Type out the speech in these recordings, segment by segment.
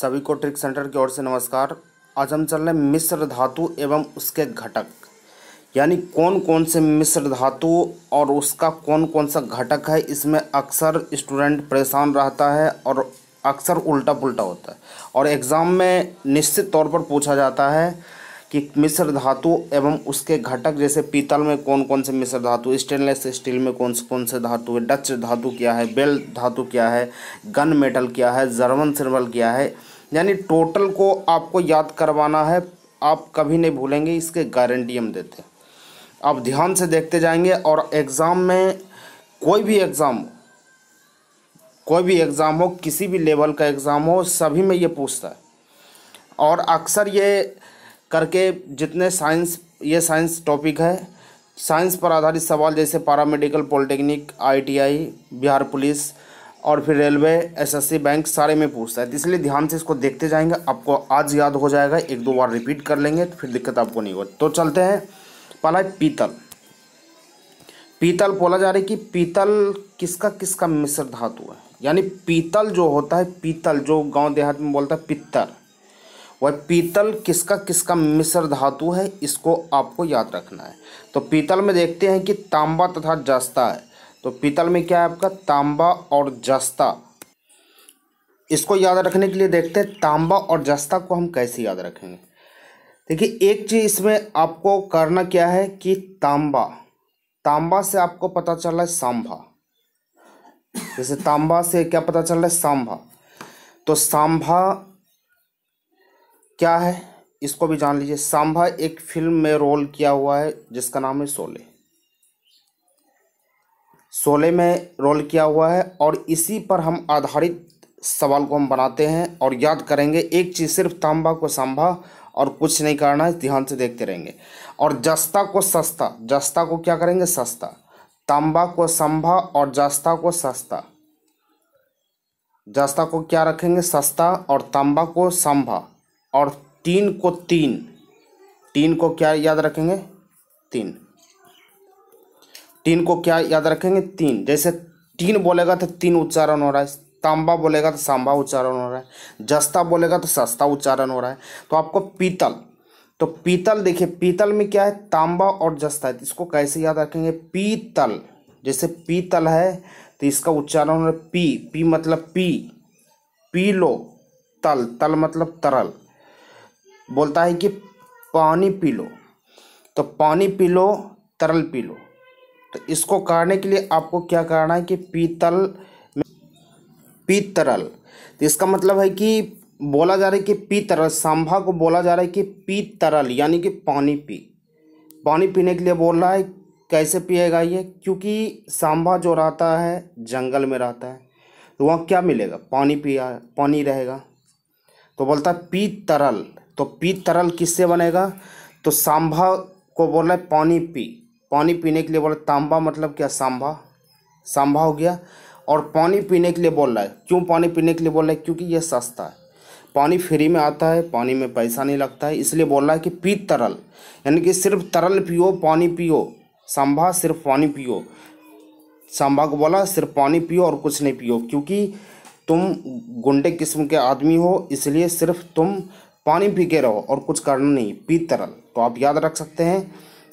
सभी को trick centre की ओर से नमस्कार आज हम चल रहे हैं मिश्र धातु एवं उसके घटक यानी कौन कौन से मिश्र धातु और उसका कौन कौन सा घटक है इसमें अक्सर स्टूडेंट परेशान रहता है और अक्सर उल्टा पुल्टा होता है और एग्ज़ाम में निश्चित तौर पर पूछा जाता है कि मिश्र धातु एवं उसके घटक जैसे पीतल में कौन कौन से मिश्र धातु स्टेनलेस स्टील में कौन से कौन से धातु है डच धातु क्या है बेल धातु क्या है गन मेटल क्या है जर्मन सिर्वल क्या है यानी टोटल को आपको याद करवाना है आप कभी नहीं भूलेंगे इसके गारंटी हम देते हैं आप ध्यान से देखते जाएंगे और एग्ज़ाम में कोई भी एग्ज़ाम कोई भी एग्ज़ाम हो किसी भी लेवल का एग्ज़ाम हो सभी में ये पूछता है और अक्सर ये करके जितने साइंस ये साइंस टॉपिक है साइंस पर आधारित सवाल जैसे paramedical polytechnic ITI Bihar police और फिर रेलवे एसएससी बैंक सारे में पूछता है तो इसलिए ध्यान से इसको देखते जाएंगे आपको आज याद हो जाएगा एक दो बार रिपीट कर लेंगे तो फिर दिक्कत आपको नहीं होगी तो चलते हैं पहला है पीतल पीतल बोला जा रहा है कि पीतल किसका किसका मिश्र धातु है यानी पीतल जो होता है पीतल जो गांव देहात में बोलता है पित्तर वह पीतल किसका किसका मिश्र धातु है इसको आपको याद रखना है तो पीतल में देखते हैं कि तांबा तथा जस्ता है तो पीतल में क्या है आपका तांबा और जस्ता इसको याद रखने के लिए देखते हैं तांबा और जस्ता को हम कैसे याद रखेंगे देखिए एक चीज़ इसमें आपको करना क्या है कि तांबा तांबा से आपको पता चल रहा है सांभा जैसे तांबा से क्या पता चल रहा है सांभा तो सांभा क्या है इसको भी जान लीजिए सांभा एक फिल्म में रोल किया हुआ है जिसका नाम है सोले सोलह में रोल किया हुआ है और इसी पर हम आधारित सवाल को हम बनाते हैं और याद करेंगे एक चीज़ सिर्फ तांबा को सांभा और कुछ नहीं करना है ध्यान से देखते रहेंगे और जस्ता को सस्ता जस्ता को क्या करेंगे सस्ता तांबा को संभा और जस्ता को सस्ता जस्ता को क्या रखेंगे सस्ता और तांबा को संभा और तीन को तीन तीन को क्या याद रखेंगे तीन तीन को क्या याद रखेंगे तीन जैसे तीन बोलेगा तो तीन उच्चारण हो रहा है तांबा बोलेगा तो सांबा उच्चारण हो रहा है जस्ता बोलेगा तो सस्ता उच्चारण हो रहा है तो आपको पीतल तो पीतल देखिए पीतल में क्या है तांबा और जस्ता है इसको कैसे याद रखेंगे पीतल जैसे पीतल है तो इसका उच्चारण हो रहा है पी पी मतलब पी पी लो तल तल मतलब तरल बोलता है कि पानी पी लो तो पानी पी लो तरल पी लो तो इसको काटने के लिए आपको क्या करना है कि पीतल पीतरल तो इसका मतलब है कि बोला जा रहा है कि पीतरल सांभा को बोला जा रहा है कि पीतरल यानी कि पानी पी पानी पीने के लिए बोल रहा है कैसे पिएगा ये क्योंकि सांभा जो रहता है जंगल में रहता है तो वहाँ क्या मिलेगा पानी पिया पानी रहेगा तो बोलता है पी तरल तो पी तरल किससे बनेगा तो सांभा को बोल रहा है पानी पी पानी पीने के लिए बोला तांबा मतलब क्या सांभा सांभा हो गया और पानी पीने के लिए बोल रहा है क्यों पानी पीने के लिए बोल रहा है क्योंकि यह सस्ता है पानी फ्री में आता है पानी में पैसा नहीं लगता है इसलिए बोल रहा है कि पी तरल यानी कि सिर्फ तरल पियो पानी पियो सांभा सिर्फ पानी पियो सांभा को बोला सिर्फ पानी पियो और कुछ नहीं पियो क्योंकि तुम गुंडे किस्म के आदमी हो इसलिए सिर्फ तुम पानी पी के रहो और कुछ करना नहीं पी तरल तो आप याद रख सकते हैं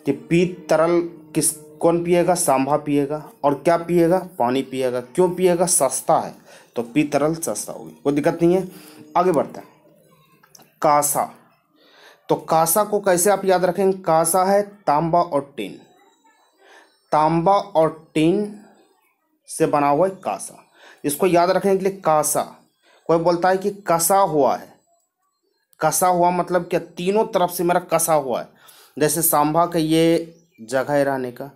कि पीत तरल किस कौन पिएगा सांभा पिएगा और क्या पिएगा पानी पिएगा क्यों पिएगा सस्ता है तो पी तरल सस्ता होगी कोई दिक्कत नहीं है आगे बढ़ते हैं कासा तो कासा को कैसे आप याद रखेंगे कासा है तांबा और टीन तांबा और टीन से बना हुआ है कासा इसको याद रखने के लिए कासा कोई बोलता है कि कसा हुआ है कसा हुआ मतलब क्या तीनों तरफ से मेरा कसा हुआ है जैसे सांभा का ये जगह है रहने का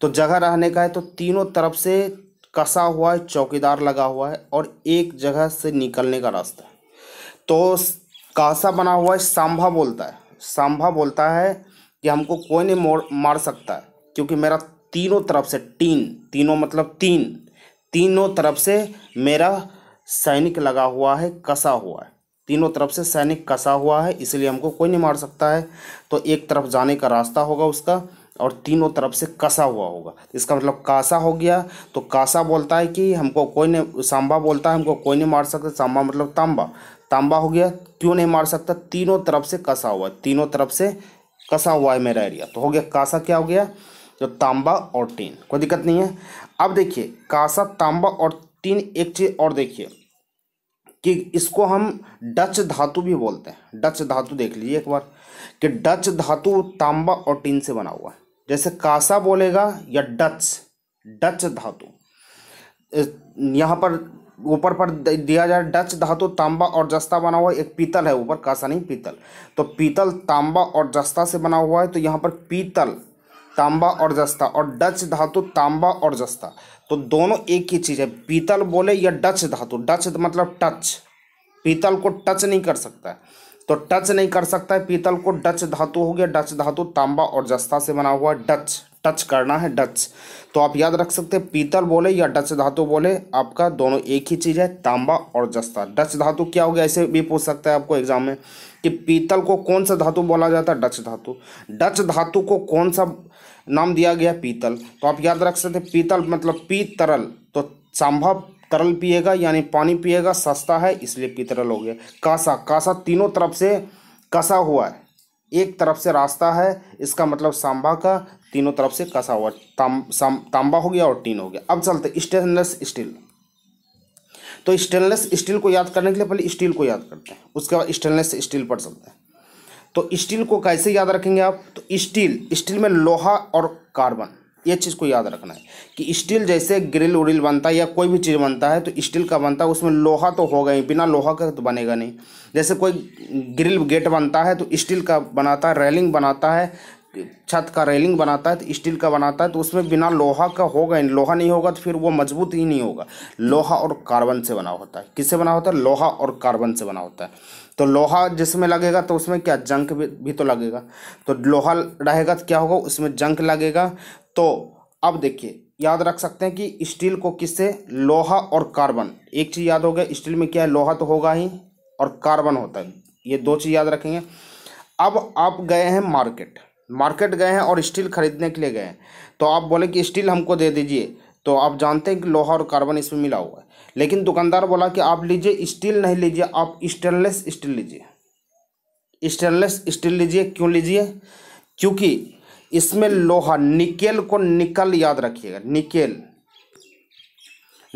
तो जगह रहने का है तो तीनों तरफ से कसा हुआ है चौकीदार लगा हुआ है और एक जगह से निकलने का रास्ता तो कासा बना हुआ है सांभा बोलता है सांभा बोलता है कि हमको कोई नहीं मोड़ मार सकता है क्योंकि मेरा तीनों तरफ से तीन तीनों मतलब तीन तीनों तरफ से मेरा सैनिक लगा हुआ है कसा हुआ है तीनों तरफ से सैनिक कसा हुआ है इसलिए हमको कोई नहीं मार सकता है तो एक तरफ जाने का रास्ता होगा उसका और तीनों तरफ से कसा हुआ होगा इसका मतलब कासा हो गया तो कासा बोलता है कि हमको कोई नहीं सांबा बोलता है हमको कोई नहीं मार सकता सांबा मतलब तांबा तांबा हो गया क्यों नहीं मार सकता तीनों तरफ से कसा हुआ है तीनों तरफ से कसा हुआ है मेरा एरिया तो हो गया कासा क्या हो गया जो तांबा और टीन कोई दिक्कत नहीं है अब देखिए कासा तांबा और टीन एक चीज़ और देखिए कि इसको हम डच धातु भी बोलते हैं डच धातु देख लीजिए एक बार कि डच धातु तांबा और टीन से बना हुआ है जैसे कासा बोलेगा या डच डच धातु यहाँ पर ऊपर पर दिया जाए डच धातु तांबा और जस्ता बना हुआ है एक पीतल है ऊपर कासा नहीं पीतल तो पीतल तांबा और जस्ता से बना हुआ है तो यहाँ पर पीतल तांबा और जस्ता और डच धातु तांबा और जस्ता तो दोनों एक ही चीज़ है पीतल बोले या डच धातु डच मतलब टच पीतल को टच नहीं कर सकता है तो टच नहीं कर सकता है पीतल को डच धातु हो गया डच धातु तांबा और जस्ता से बना हुआ डच टच करना है डच तो आप याद रख सकते हैं पीतल बोले या डच धातु बोले आपका दोनों एक ही चीज़ है तांबा और जस्ता डच धातु क्या हो गया ऐसे भी पूछ सकता है आपको एग्जाम में कि पीतल को कौन सा धातु बोला जाता है डच धातु डच धातु को कौन सा नाम दिया गया पीतल तो आप याद रख सकते पीतल मतलब पी तरल तो संभव तरल पिएगा यानी पानी पिएगा सस्ता है इसलिए पीतरल हो गया कासा कासा तीनों तरफ से कसा हुआ है एक तरफ से रास्ता है इसका मतलब सांबा का तीनों तरफ से कसा हुआ ताम, तांबा हो गया और टीन हो गया अब चलते स्टेनलेस स्टील तो स्टेनलेस स्टील को याद करने के लिए पहले स्टील को याद करते हैं उसके बाद स्टेनलेस स्टील पर सकते हैं तो स्टील को कैसे याद रखेंगे आप तो स्टील स्टील में लोहा और कार्बन ये चीज़ को याद रखना है कि स्टील जैसे ग्रिल उरिल बनता है या कोई भी चीज़ बनता है तो स्टील का बनता है उसमें लोहा तो होगा ही बिना लोहा का तो बनेगा नहीं जैसे कोई ग्रिल गेट बनता है तो स्टील का बनाता है रेलिंग बनाता है छत का रेलिंग बनाता है तो स्टील का बनाता है तो उसमें बिना लोहा का होगा ही लोहा नहीं होगा तो फिर वो मजबूत ही नहीं होगा लोहा और कार्बन से बना होता है किससे बना होता है लोहा और कार्बन से बना होता है तो लोहा जिसमें लगेगा तो उसमें क्या जंक भी, भी तो लगेगा तो लोहा रहेगा तो क्या होगा उसमें जंक लगेगा तो अब देखिए याद रख सकते हैं कि स्टील को किससे लोहा और कार्बन एक चीज़ याद हो गया स्टील में क्या है लोहा तो होगा ही और कार्बन होता है ये दो चीज़ याद रखेंगे अब आप गए हैं मार्केट मार्केट गए हैं और स्टील खरीदने के लिए गए हैं तो आप बोले कि स्टील हमको दे दीजिए तो आप जानते हैं कि लोहा और कार्बन इसमें मिला हुआ है लेकिन दुकानदार बोला कि आप लीजिए स्टील नहीं लीजिए आप स्टेनलेस स्टील लीजिए स्टेनलेस स्टील लीजिए क्यों लीजिए क्योंकि इसमें लोहा निकेल को निकल याद रखिएगा निकेल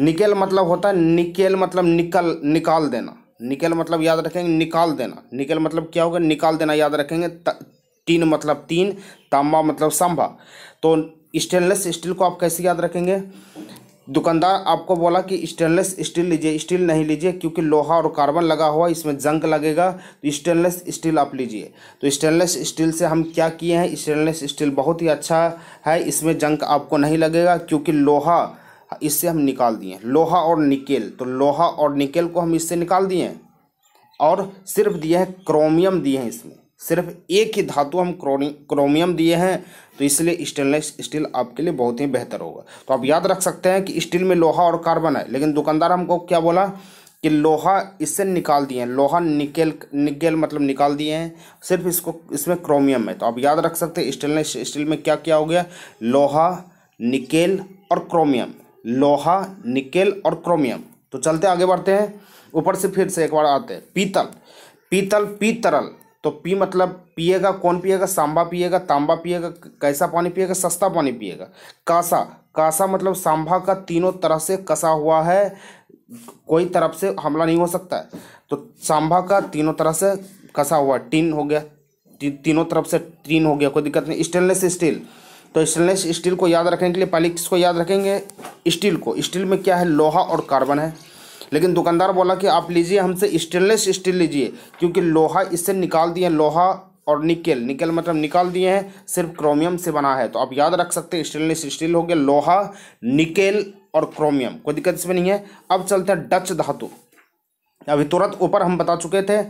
निकेल मतलब होता है निकेल मतलब निकल निकाल देना निकेल मतलब याद रखेंगे निकाल देना निकेल मतलब क्या होगा निकाल देना याद रखेंगे तीन मतलब तीन तांबा मतलब सांभा तो स्टेनलेस स्टील को आप कैसे याद रखेंगे दुकानदार आपको बोला कि स्टेनलेस स्टील लीजिए स्टील नहीं लीजिए क्योंकि लोहा और कार्बन लगा हुआ इसमें जंग लगेगा तो स्टेनलेस स्टील आप लीजिए तो स्टेनलेस स्टील से हम क्या किए हैं स्टेनलेस स्टील बहुत ही अच्छा है इसमें जंग आपको नहीं लगेगा क्योंकि लोहा इससे हम निकाल दिए लोहा और निकेल तो लोहा और निकेल को हम इससे निकाल दिए और सिर्फ दिए हैं क्रोमियम दिए हैं इसमें सिर्फ एक ही धातु हम क्रोमियम दिए हैं तो इसलिए स्टेनलेस स्टील आपके लिए बहुत ही बेहतर होगा तो आप याद रख सकते हैं कि स्टील में लोहा और कार्बन है लेकिन दुकानदार हमको क्या बोला कि लोहा इससे निकाल दिए हैं लोहा निकेल निकेल मतलब निकाल दिए हैं सिर्फ इसको इसमें क्रोमियम है तो आप याद रख सकते हैं स्टेनलेस स्टील में क्या क्या हो गया लोहा निकेल और क्रोमियम लोहा निकेल और क्रोमियम तो चलते आगे बढ़ते हैं ऊपर से फिर से एक बार आते हैं पीतल पीतल पीतरल तो पी मतलब पिएगा कौन पिएगा सांबा पिएगा तांबा पिएगा कैसा पानी पिएगा सस्ता पानी पिएगा कासा कासा मतलब सांबा का तीनों तरफ से कसा हुआ है कोई तरफ से हमला नहीं हो सकता है तो सांबा का तीनों तरफ से कसा हुआ टिन हो गया ती, तीनों तरफ से टिन हो गया कोई दिक्कत नहीं स्टेनलेस स्टील तो स्टेनलेस स्टील को याद रखने के लिए पहले किसको याद रखेंगे स्टील को स्टील में क्या है लोहा और कार्बन है लेकिन दुकानदार बोला कि आप लीजिए हमसे स्टेनलेस स्टील लीजिए क्योंकि लोहा इससे निकाल दिए लोहा और निकेल निकेल मतलब निकाल दिए हैं सिर्फ क्रोमियम से बना है तो आप याद रख सकते हैं स्टेनलेस स्टील हो गया लोहा निकेल और क्रोमियम कोई दिक्कत इसमें नहीं है अब चलते हैं डच धातु अभी तुरंत ऊपर हम बता चुके थे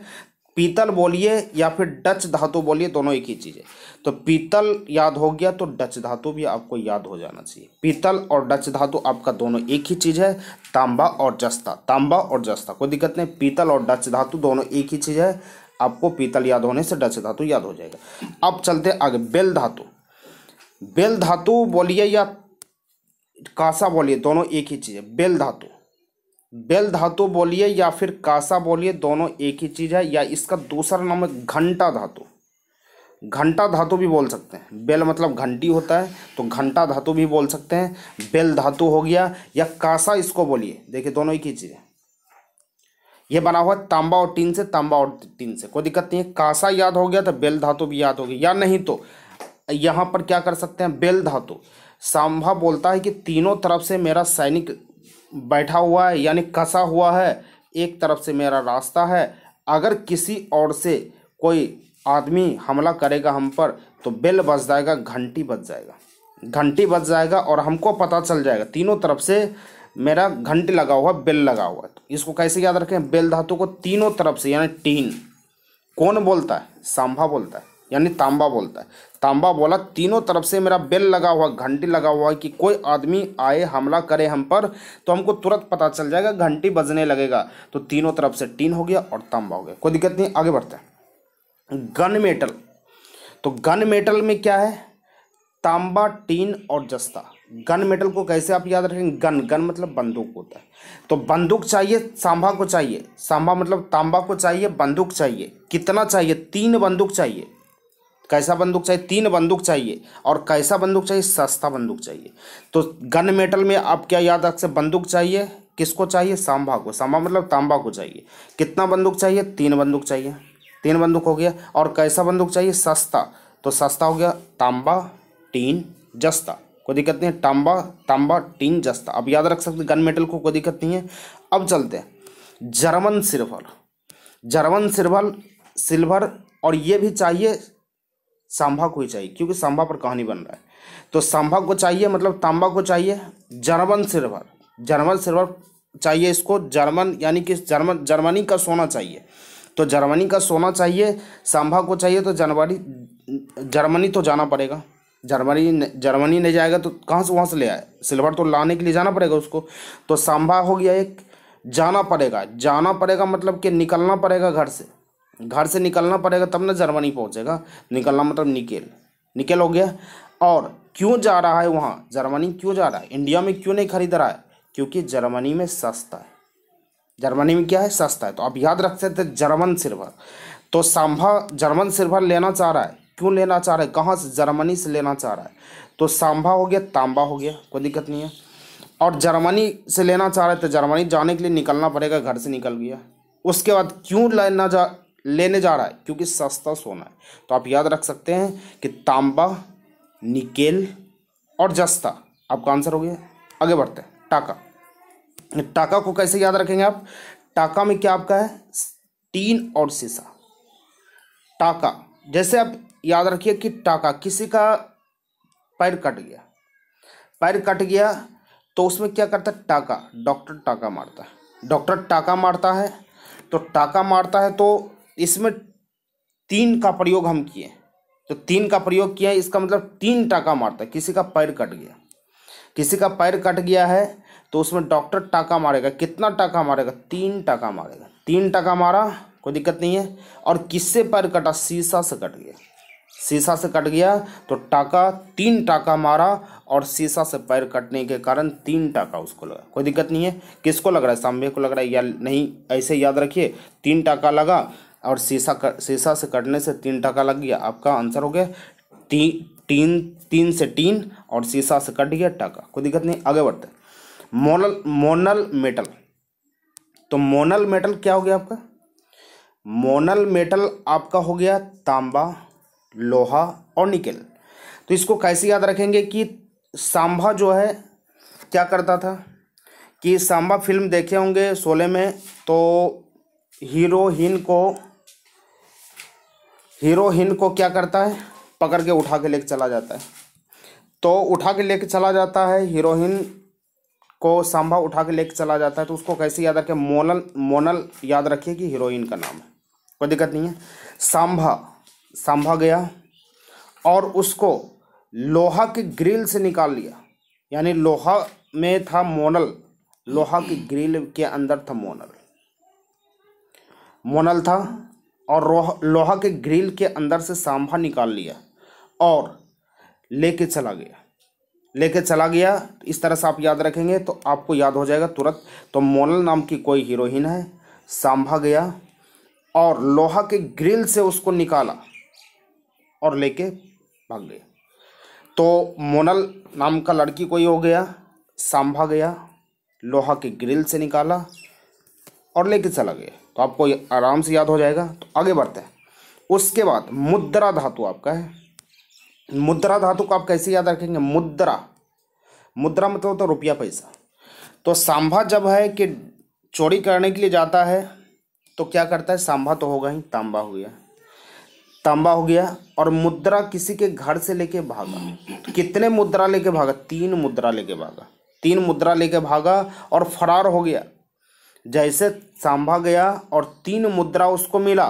पीतल बोलिए या फिर डच धातु बोलिए दोनों एक ही चीज़ है तो पीतल याद हो गया तो डच धातु भी आपको याद हो जाना चाहिए पीतल और डच धातु आपका दोनों एक ही चीज़ है तांबा और जस्ता तांबा और जस्ता कोई दिक्कत नहीं पीतल और डच धातु दोनों एक ही चीज़ है आपको पीतल याद होने से डच धातु याद हो जाएगा अब चलते आगे बेल धातु बेल धातु बोलिए या कासा बोलिए दोनों एक ही चीज़ है बेल धातु बेल धातु बोलिए या फिर कासा बोलिए दोनों एक ही चीज़ है या इसका दूसरा नाम है घंटा धातु घंटा धातु भी बोल सकते हैं बेल मतलब घंटी होता है तो घंटा धातु भी बोल सकते हैं बेल धातु हो गया या कासा इसको बोलिए देखिए दोनों एक ही चीज़ है ये बना हुआ है तांबा और टीन से तांबा और टीन से कोई दिक्कत नहीं है कासा याद हो गया तो बेल धातु भी याद हो या नहीं तो यहाँ पर क्या कर सकते हैं बेल धातु सांभा बोलता है कि तीनों तरफ से मेरा सैनिक बैठा हुआ है यानी कसा हुआ है एक तरफ से मेरा रास्ता है अगर किसी और से कोई आदमी हमला करेगा हम पर तो बेल बज जाएगा घंटी बज जाएगा घंटी बज जाएगा और हमको पता चल जाएगा तीनों तरफ से मेरा घंटी लगा हुआ बेल लगा हुआ तो इसको कैसे याद रखें बेल धातु को तीनों तरफ से यानी टीन कौन बोलता है सांभा बोलता है यानी तांबा बोलता है तांबा बोला तीनों तरफ से मेरा बेल लगा हुआ घंटी लगा हुआ है कि कोई आदमी आए हमला करे हम पर तो हमको तुरंत पता चल जाएगा घंटी बजने लगेगा तो तीनों तरफ से टीन हो गया और तांबा हो गया कोई दिक्कत नहीं आगे बढ़ते हैं गन मेटल तो गन मेटल में क्या है तांबा टीन और जस्ता गन मेटल को कैसे आप याद रखेंगे गन गन मतलब बंदूक होता है तो बंदूक चाहिए सांभा को चाहिए सांभा मतलब तांबा को चाहिए बंदूक चाहिए कितना चाहिए तीन बंदूक चाहिए कैसा बंदूक चाहिए तीन बंदूक चाहिए और कैसा बंदूक चाहिए सस्ता बंदूक चाहिए तो गन मेटल में आप क्या याद रख से बंदूक चाहिए किसको चाहिए सांबा को सांबा मतलब तांबा को चाहिए कितना बंदूक चाहिए तीन बंदूक चाहिए तीन बंदूक हो गया और कैसा बंदूक चाहिए सस्ता तो सस्ता हो गया तांबा टीन जस्ता कोई दिक्कत नहीं है तांबा तांबा टीन जस्ता अब याद रख सकते गन मेटल को कोई दिक्कत नहीं है अब चलते हैं German silver German silver silver और ये भी चाहिए सांभा को ही चाहिए क्योंकि सांभा पर कहानी बन रहा है तो सांभा को चाहिए मतलब तांबा को चाहिए जर्मन सिल्वर जर्मन सिल्वर चाहिए इसको जर्मन यानी कि जर्मन जर्मनी का सोना चाहिए तो जर्मनी का सोना चाहिए सांभा को चाहिए तो जनवरी जर्मनी तो जाना पड़ेगा जर्मनी जर्मनी नहीं जाएगा तो कहाँ से वहाँ से ले आए सिल्वर तो लाने के लिए जाना पड़ेगा उसको तो सांभा हो गया एक जाना पड़ेगा जाना पड़ेगा मतलब कि निकलना पड़ेगा घर से घर से निकलना पड़ेगा तब ना जर्मनी पहुंचेगा निकलना मतलब निकेल निकेल हो गया और क्यों जा रहा है वहाँ जर्मनी क्यों जा रहा है इंडिया में क्यों नहीं खरीद रहा है क्योंकि जर्मनी में सस्ता है जर्मनी में क्या है सस्ता है तो आप याद रख सकते जर्मन सिल्वर तो सांभा जर्मन सिल्वर लेना चाह रहा है क्यों लेना चाह रहा है कहाँ से जर्मनी से लेना चाह रहा है तो सांभा हो गया तांबा हो गया कोई दिक्कत नहीं है और जर्मनी से लेना चाह रहा है तो जर्मनी जाने के लिए निकलना पड़ेगा घर से निकल गया उसके बाद क्यों लेना जा लेने जा रहा है क्योंकि सस्ता सोना है तो आप याद रख सकते हैं कि तांबा निकेल और जस्ता आपका आंसर हो गया आगे बढ़ते हैं टाका टाका को कैसे याद रखेंगे आप टाका में क्या आपका है टीन और सीसा टाका जैसे आप याद रखिए कि टाका किसी का पैर कट गया पैर कट गया तो उसमें क्या करता है टाका डॉक्टर टाका मारता है डॉक्टर टाका मारता है तो टाका मारता है तो इसमें तीन का प्रयोग हम किए तो तीन का प्रयोग किया इसका मतलब तीन टाका मारता है किसी का पैर कट गया किसी का पैर कट गया है तो उसमें डॉक्टर टाका मारेगा कितना टाका मारेगा तीन टाका मारेगा तीन टाका मारा कोई दिक्कत नहीं है और किससे पैर कटा शीशा से कट गया शीशा से कट गया तो टाका तीन टाका मारा और शीशा से पैर कटने के कारण तीन टाका उसको लगा कोई दिक्कत नहीं है किसको लग रहा है सांबे को लग रहा है या नहीं ऐसे याद रखिए तीन टाका लगा और शीशा कर शीशा से कटने से तीन टका लग गया आपका आंसर हो गया ती तीन तीन से तीन और शीशा से कट गया टका कोई दिक्कत नहीं आगे बढ़ते मोनल मोनल मेटल तो मोनल मेटल क्या हो गया आपका मोनल मेटल आपका हो गया तांबा लोहा और निकल तो इसको कैसे याद रखेंगे कि सांभा जो है क्या करता था कि सांबा फिल्म देखे होंगे शोले में तो हीरोन को हीरोइन को क्या करता है पकड़ के उठा के लेके चला जाता है तो उठा के लेके चला जाता है हीरोइन को सांभा उठा के लेके चला जाता है तो उसको कैसे याद रखें मोनल मोनल याद रखिए कि हीरोइन का नाम है कोई दिक्कत नहीं है सांभा सांभा गया और उसको लोहा के ग्रिल से निकाल लिया यानी लोहा में था मोनल लोहा की ग्रिल के अंदर था मोनल मोनल था और लोहा के ग्रिल के अंदर से सांभा निकाल लिया और लेके चला गया लेके चला गया इस तरह से आप याद रखेंगे तो आपको याद हो जाएगा तुरंत तो मोनल नाम की कोई हीरोइन है सांभा गया और लोहा के ग्रिल से उसको निकाला और लेके भाग गया तो मोनल नाम का लड़की कोई हो गया सांभा गया लोहा के ग्रिल से निकाला और लेके चला गया तो आपको आराम से याद हो जाएगा तो आगे बढ़ते हैं उसके बाद मुद्रा धातु आपका है मुद्रा धातु को आप कैसे याद रखेंगे मुद्रा मुद्रा मतलब होता तो रुपया पैसा तो सांभा जब है कि चोरी करने के लिए जाता है तो क्या करता है सांभा तो होगा ही तांबा हो गया तांबा हो गया और मुद्रा किसी के घर से लेके भागा कितने मुद्रा लेके भागा तीन मुद्रा लेके भागा तीन मुद्रा लेके भागा और फरार हो गया जैसे सांभा गया और तीन मुद्रा उसको मिला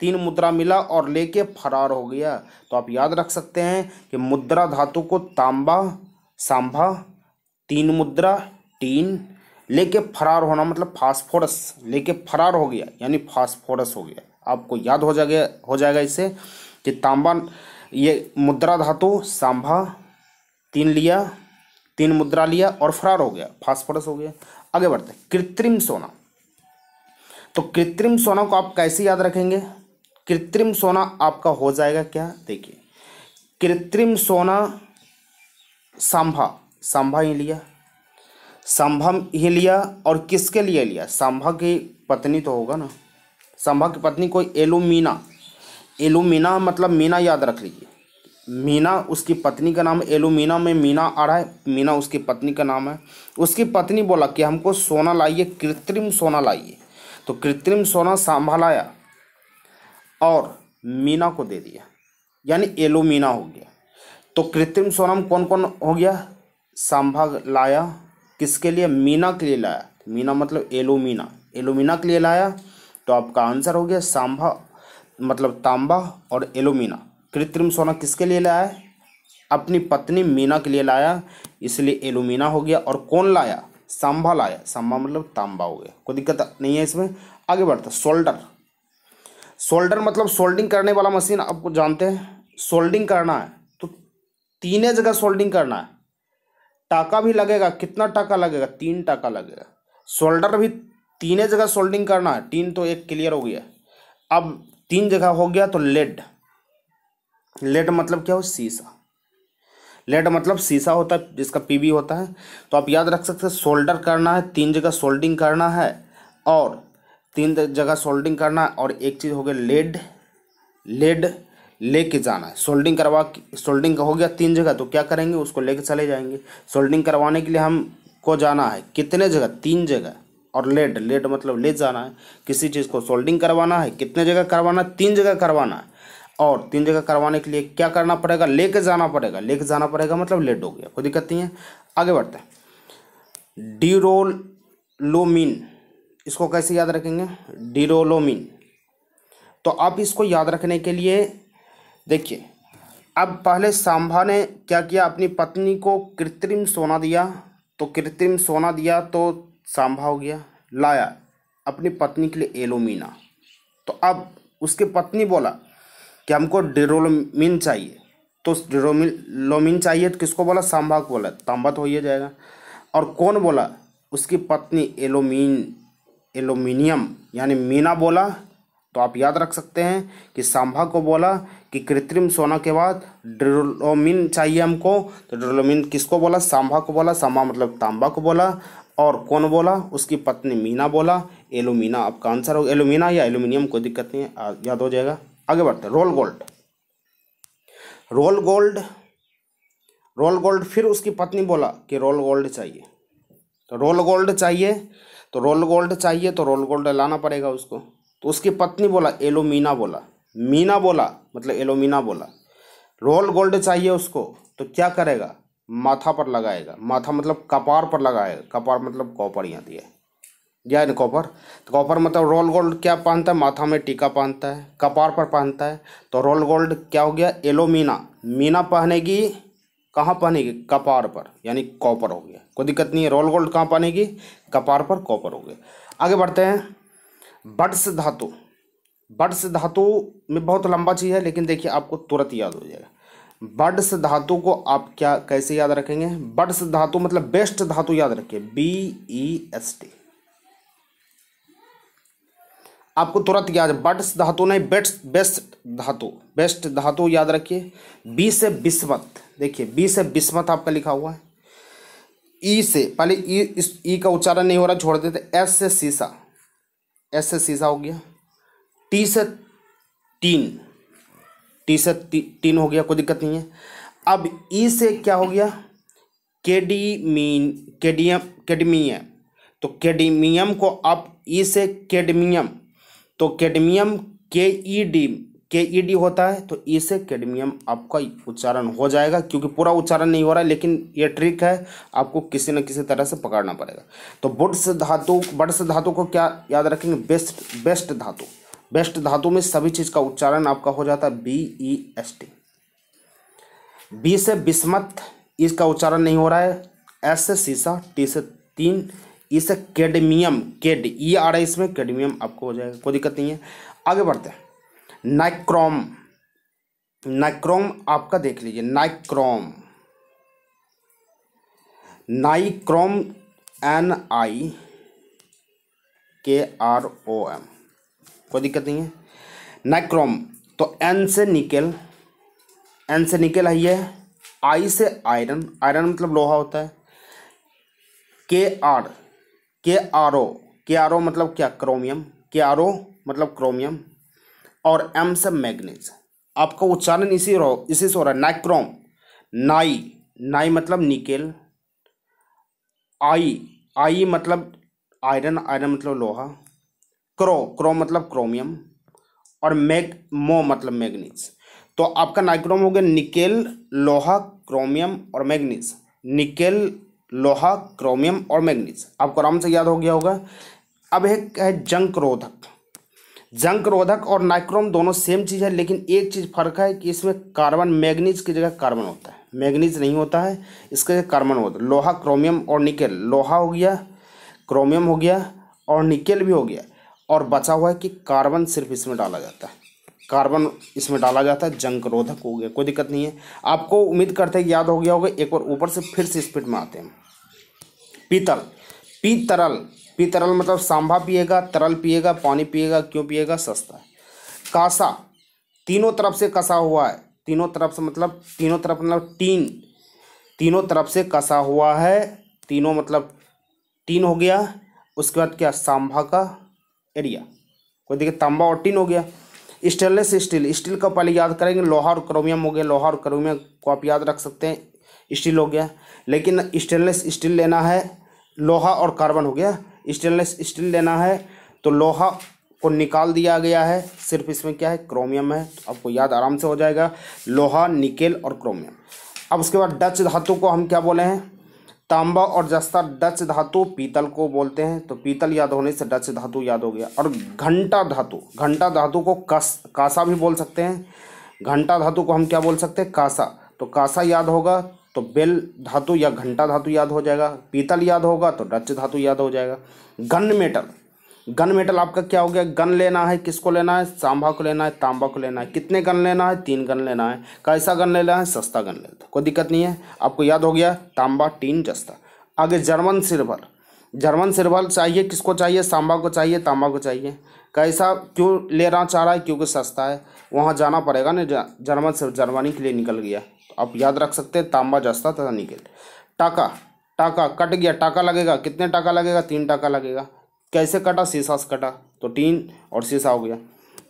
तीन मुद्रा मिला और लेके फरार हो गया तो आप याद रख सकते हैं कि मुद्रा धातु को तांबा सांभा तीन मुद्रा टीन लेके फरार होना मतलब फास्फोरस लेके फरार हो गया यानी फास्फोरस हो गया आपको याद हो जाएगा हो जाएगा इससे कि तांबा ये मुद्रा धातु सांभा तीन लिया तीन मुद्रा लिया और फरार हो गया फास्फोरस हो गया आगे बढ़ते कृत्रिम सोना तो कृत्रिम सोना को आप कैसे याद रखेंगे कृत्रिम सोना आपका हो जाएगा क्या देखिए कृत्रिम सोना सांभा सांभा ही लिया सांभा ही लिया और किसके लिए लिया सांभा की पत्नी तो होगा ना सांभा की पत्नी कोई एलुमीना एलुमीना मतलब मीना याद रख लीजिए मीना उसकी पत्नी का नाम एलुमीना में मीना आ रहा है मीना उसकी पत्नी का नाम है उसकी पत्नी बोला कि हमको सोना लाइए कृत्रिम सोना लाइए तो कृत्रिम सोना संभालाया और मीना को दे दिया यानी एलोमीना हो गया तो कृत्रिम सोना में कौन कौन हो गया सांभा लाया किसके लिए मीना के लिए लाया मीना मतलब एलोमीना एलोमीना के लिए लाया तो आपका आंसर हो गया सांभा मतलब तांबा और एलोमीना कृत्रिम सोना किसके लिए लाया अपनी पत्नी मीना के लिए लाया इसलिए एलोमीना हो गया और कौन लाया सांभल आया संभा मतलब तांबा हो गया कोई दिक्कत नहीं है इसमें आगे बढ़ता सोल्डर सोल्डर मतलब सोल्डिंग करने वाला मशीन आपको जानते हैं सोल्डिंग करना है तो तीनों जगह सोल्डिंग करना है टाका भी लगेगा कितना टाका लगेगा तीन टाका लगेगा सोल्डर भी तीनों जगह सोल्डिंग करना है तीन तो एक क्लियर हो गया अब तीन जगह हो गया तो लेड लेड मतलब क्या हो शीशा लेड मतलब शीशा होता है जिसका पीवी होता है तो आप याद रख सकते हैं सोल्डर करना है तीन जगह सोल्डिंग करना है और तीन जगह सोल्डिंग करना है और एक चीज़ हो गया लेड लेड लेके जाना है सोल्डिंग करवा सोल्डिंग हो गया तीन जगह तो क्या करेंगे उसको लेके चले जाएंगे सोल्डिंग करवाने के लिए हम को जाना है कितने जगह तीन जगह और लेड लेड मतलब ले जाना है किसी चीज़ को सोल्डिंग करवाना है कितने जगह करवाना है तीन जगह करवाना है और तीन जगह करवाने के लिए क्या करना पड़ेगा लेके जाना पड़ेगा लेके जाना पड़ेगा मतलब लेट हो गया कोई दिक्कत नहीं है आगे बढ़ते हैं डीरोलोमिन इसको कैसे याद रखेंगे डीरोलोमिन तो आप इसको याद रखने के लिए देखिए अब पहले सांभा ने क्या किया अपनी पत्नी को कृत्रिम सोना दिया तो कृत्रिम सोना दिया तो सांभा हो गया लाया अपनी पत्नी के लिए एलोमीना तो अब उसकी पत्नी बोला कि हमको डिरोलोमिन चाहिए तो डिरोलोमिन चाहिए तो किसको बोला को बोला तांबा तो हो ही जाएगा और कौन बोला उसकी पत्नी एलोमिन एलोमिनियम यानी मीना बोला तो आप याद रख सकते हैं कि सांभा को बोला कि कृत्रिम सोना के बाद ड्रोलोमिन चाहिए हमको तो ड्रोलोमिन किसको बोला सांभा को बोला सांभा मतलब तांबा को बोला और कौन बोला उसकी पत्नी मीना बोला एलुमिना आपका आंसर होगा एलुमिना या एलुमिनियम कोई दिक्कत नहीं है याद हो जाएगा आगे बढ़ते roll gold roll gold roll gold फिर उसकी पत्नी बोला कि रोल गोल्ड चाहिए तो रोल गोल्ड चाहिए तो रोल गोल्ड चाहिए तो रोल गोल्ड लाना पड़ेगा उसको तो उसकी पत्नी बोला एलोमीना बोला मीना बोला मतलब एलोमीना बोला रोल गोल्ड चाहिए उसको तो क्या करेगा माथा पर लगाएगा माथा मतलब कपार पर लगाएगा कपार मतलब कॉपर यहाँ दिया है ना कॉपर तो कॉपर मतलब रोल गोल्ड क्या पहनता है माथा में टीका पहनता है कपार पर पहनता है तो रोल गोल्ड क्या हो गया एलो मीना मीना पहनेगी कहाँ पहनेगी कपार पर यानी कॉपर हो गया कोई दिक्कत नहीं है रोल गोल्ड कहाँ पहनेगी कपार पर कॉपर हो गया आगे बढ़ते हैं बट्स धातु बट्स धातु में बहुत लंबा चीज़ है लेकिन देखिए आपको तुरंत याद हो जाएगा बड्स धातु को आप क्या कैसे याद रखेंगे बड्स धातु मतलब बेस्ट धातु याद रखिए बी ई एस टी आपको तुरंत याद बट्स धातु नहीं बेट्स बेस्ट धातु बेस्ट धातु याद रखिए बी से बिस्मत देखिए बी से बिस्मत आपका लिखा हुआ है ई से पहले ई इस ई का उच्चारण नहीं हो रहा छोड़ देते एस से सीसा एस से सीसा हो गया टी से टीन टी से ती, टीन हो गया कोई दिक्कत नहीं है अब ई से क्या हो गया केडीमीन केडियम केडमियम तो केडमियम को आप ई से केडमियम तो कैडमियम के ई डी के ई डी होता है तो ई कैडमियम आपका उच्चारण हो जाएगा क्योंकि पूरा उच्चारण नहीं हो रहा है लेकिन ये ट्रिक है आपको किसी न किसी तरह से पकड़ना पड़ेगा तो बुड्स धातु बड्स धातु को क्या याद रखेंगे बेस्ट बेस्ट धातु बेस्ट धातु में सभी चीज़ का उच्चारण आपका हो जाता है B E S T B से बिस्मत इसका उच्चारण नहीं हो रहा है एस से सीसा टी से तीन इस कैडमियम केड ई आ रहा है इसमें कैडमियम आपको हो जाएगा कोई दिक्कत नहीं है आगे बढ़ते हैं नाइक्रोम नाइक्रोम आपका देख लीजिए नाइक्रोम नाइक्रोम एन आई के आर ओ एम कोई दिक्कत नहीं है नाइक्रोम तो एन से निकेल एन से निकेल है ये आई से आयरन आयरन मतलब लोहा होता है के आर के आर ओ के आर ओ मतलब क्या क्रोमियम के आर ओ मतलब क्रोमियम और एम से मैग्नीज आपका उच्चारण इसी रहो इसी से हो रहा है नाइक्रोम नाई नाई मतलब निकेल आई आई मतलब आयरन आयरन मतलब लोहा क्रो क्रो मतलब क्रोमियम और मैग मो मतलब मैग्नीज तो आपका नाइक्रोम हो गया निकेल लोहा क्रोमियम और मैग्नीज निकेल लोहा क्रोमियम और मैग्नीज आपको आराम से याद हो गया होगा अब एक है जंक रोधक जंक रोधक और नाइक्रोम दोनों सेम चीज़ है लेकिन एक चीज़ फर्क है कि इसमें कार्बन मैग्नीज की जगह कार्बन होता है मैग्नीज नहीं होता है इसके जगह कार्बन होता है लोहा क्रोमियम और निकेल लोहा हो गया क्रोमियम हो गया और निकेल भी हो गया और बचा हुआ है कि कार्बन सिर्फ इसमें डाला जाता है कार्बन इसमें डाला जाता है जंग रोधक हो गया कोई दिक्कत नहीं है आपको उम्मीद करते हैं याद हो गया होगा एक बार ऊपर से फिर से स्पीड में आते हैं पीतल पी तरल पी तरल मतलब सांभा पिएगा तरल पिएगा पानी पिएगा क्यों पिएगा सस्ता है कासा तीनों तरफ से कसा हुआ है तीनों तरफ से मतलब तीनों तरफ मतलब टीन तीनों तरफ से कसा हुआ है तीनों मतलब टीन हो गया उसके बाद क्या सांभा का एरिया कोई देखिए तांबा और टीन हो गया स्टेनलेस स्टील स्टील का पहले याद करेंगे लोहा और क्रोमियम हो गया लोहा और क्रोमियम को आप याद रख सकते हैं स्टील हो गया लेकिन स्टेनलेस स्टील लेना है लोहा और कार्बन हो गया स्टेनलेस स्टील लेना है तो लोहा को निकाल दिया गया है सिर्फ इसमें क्या है क्रोमियम है तो आपको याद आराम से हो जाएगा लोहा निकेल और क्रोमियम अब उसके बाद डच धातु को हम क्या बोले हैं तांबा और जस्ता डच धातु पीतल को बोलते हैं तो पीतल याद होने से डच धातु याद हो गया और घंटा धातु घंटा धातु को कस कासा भी बोल सकते हैं घंटा धातु को हम क्या बोल सकते हैं कासा तो कासा याद होगा तो बेल धातु या घंटा धातु याद हो जाएगा पीतल याद होगा तो डच धातु याद हो जाएगा गन मेटल गन मेटल आपका क्या हो गया गन लेना है किसको लेना है सांभा को लेना है तांबा को लेना है कितने गन लेना है तीन गन लेना है कैसा गन लेना है सस्ता गन लेना है कोई दिक्कत नहीं है आपको याद हो गया तांबा टीन जस्ता आगे जर्मन सिल्वर जर्मन सिल्वर चाहिए किसको चाहिए सांबा को चाहिए तांबा को चाहिए कैसा क्यों लेना चाह रहा है क्योंकि सस्ता है वहाँ जाना पड़ेगा ना जर्मन सिर्फ जर्मनी के लिए निकल गया तो आप याद रख सकते हैं तांबा जस्ता तथा निकल टाका टाका कट गया टाका लगेगा कितने टाका लगेगा तीन टाका लगेगा कैसे कटा शीशा से कटा तो टीन और शीशा हो गया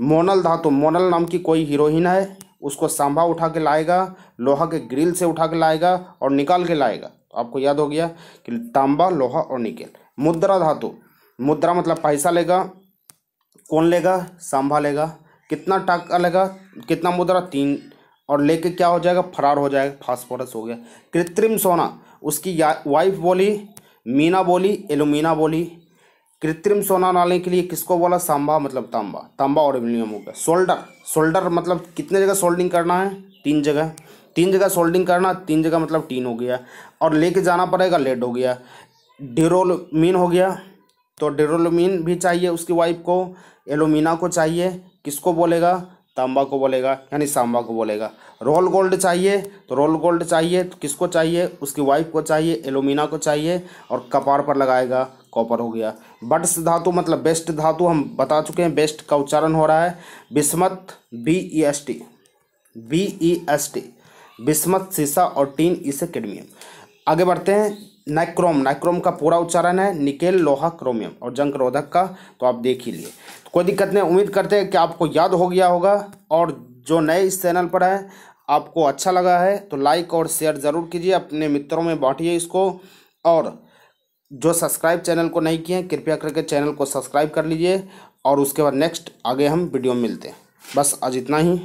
मोनल धातु तो मोनल नाम की कोई हीरोइन है उसको सांभा उठा के लाएगा लोहा के ग्रिल से उठा के लाएगा और निकाल के लाएगा तो आपको याद हो गया कि तांबा लोहा और निकेल मुद्रा धातु तो, मुद्रा मतलब पैसा लेगा कौन लेगा सांभा लेगा कितना टाका लेगा कितना मुद्रा तीन और लेके क्या हो जाएगा फरार हो जाएगा फास्फोरस हो गया कृत्रिम सोना उसकी वाइफ बोली मीना बोली एलुमिना बोली कृत्रिम सोना डालने के लिए किसको बोला सांबा मतलब तांबा तांबा और एल्यूमिनियम हो गया सोल्डर सोल्डर मतलब कितने जगह सोल्डिंग करना है तीन जगह तीन जगह सोल्डिंग करना तीन जगह मतलब टीन हो गया और लेके जाना पड़ेगा लेड हो गया डिरोलमीन हो गया तो डिरोलमीन भी चाहिए उसकी वाइफ को एलोमिना को चाहिए किसको बोलेगा तांबा को बोलेगा यानी सांबा को बोलेगा रोल गोल्ड चाहिए तो रोल गोल्ड चाहिए तो किसको चाहिए उसकी वाइफ को चाहिए एलोमिना को चाहिए और कपार पर लगाएगा कॉपर हो गया बट्स धातु मतलब बेस्ट धातु हम बता चुके हैं बेस्ट का उच्चारण हो रहा है bismuth B E S T B E S T bismuth सीसा और टीन इसे केडमियम आगे बढ़ते हैं नाइक्रोम नाइक्रोम का पूरा उच्चारण है निकेल लोहा क्रोमियम और जंक रोधक का तो आप देख ही लिए तो कोई दिक्कत नहीं उम्मीद करते हैं कि आपको याद हो गया होगा और जो नए इस चैनल पर हैं आपको अच्छा लगा है तो लाइक और शेयर ज़रूर कीजिए अपने मित्रों में बांटिए इसको और जो सब्सक्राइब चैनल को नहीं किए कृपया करके चैनल को सब्सक्राइब कर लीजिए और उसके बाद नेक्स्ट आगे हम वीडियो में मिलते हैं बस आज इतना ही